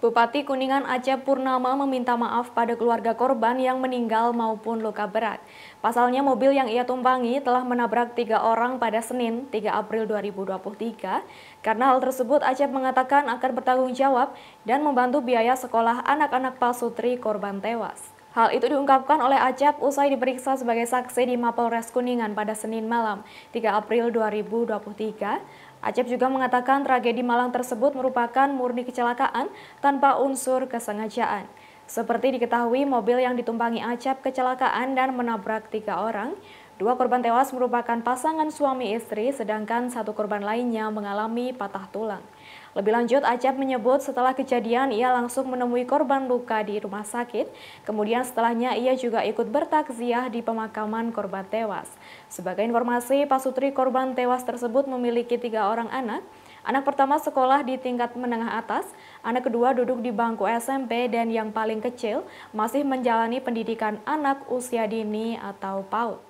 Bupati Kuningan Aceh Purnama meminta maaf pada keluarga korban yang meninggal maupun luka berat. Pasalnya mobil yang ia tumpangi telah menabrak tiga orang pada Senin 3 April 2023. Karena hal tersebut Aceh mengatakan akan bertanggung jawab dan membantu biaya sekolah anak-anak pasutri korban tewas. Hal itu diungkapkan oleh Acep usai diperiksa sebagai saksi di Mapolres Kuningan pada Senin malam, 3 April 2023. Acep juga mengatakan tragedi Malang tersebut merupakan murni kecelakaan tanpa unsur kesengajaan. Seperti diketahui, mobil yang ditumpangi Acep kecelakaan dan menabrak tiga orang. Dua korban tewas merupakan pasangan suami istri, sedangkan satu korban lainnya mengalami patah tulang. Lebih lanjut, Acep menyebut setelah kejadian ia langsung menemui korban luka di rumah sakit. Kemudian setelahnya ia juga ikut bertakziah di pemakaman korban tewas. Sebagai informasi, pasutri korban tewas tersebut memiliki tiga orang anak. Anak pertama sekolah di tingkat menengah atas, anak kedua duduk di bangku SMP dan yang paling kecil masih menjalani pendidikan anak usia dini atau PAUD.